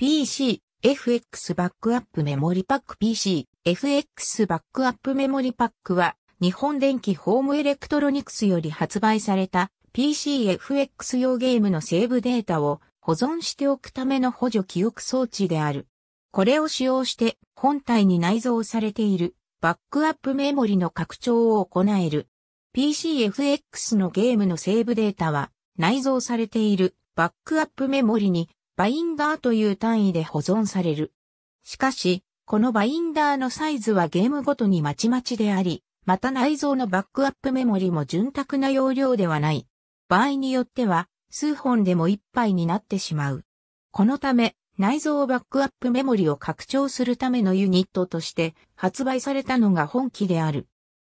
PC、FX バックアップメモリパック PC、FX バックアップメモリパックは、日本電機ホームエレクトロニクスより発売された PCFX 用ゲームのセーブデータを保存しておくための補助記憶装置である。これを使用して本体に内蔵されているバックアップメモリの拡張を行える。PCFX のゲームのセーブデータは内蔵されているバックアップメモリにバインダーという単位で保存される。しかし、このバインダーのサイズはゲームごとにまちまちであり、また内蔵のバックアップメモリも潤沢な容量ではない。場合によっては、数本でも一杯になってしまう。このため、内蔵バックアップメモリを拡張するためのユニットとして発売されたのが本機である。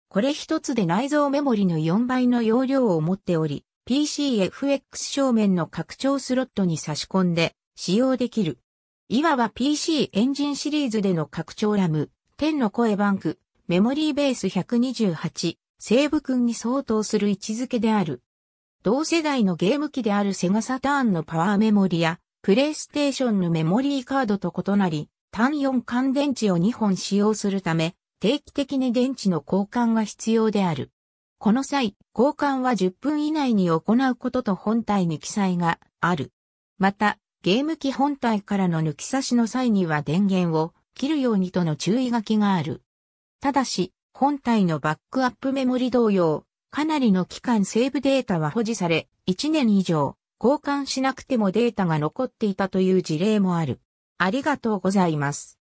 これ一つで内蔵メモリの4倍の容量を持っており、PCFX 正面の拡張スロットに差し込んで使用できる。いわば PC エンジンシリーズでの拡張ラム、10の声バンク、メモリーベース128、西部君に相当する位置づけである。同世代のゲーム機であるセガサターンのパワーメモリや、プレイステーションのメモリーカードと異なり、単4乾電池を2本使用するため、定期的に電池の交換が必要である。この際、交換は10分以内に行うことと本体に記載がある。また、ゲーム機本体からの抜き差しの際には電源を切るようにとの注意書きがある。ただし、本体のバックアップメモリ同様、かなりの期間セーブデータは保持され、1年以上交換しなくてもデータが残っていたという事例もある。ありがとうございます。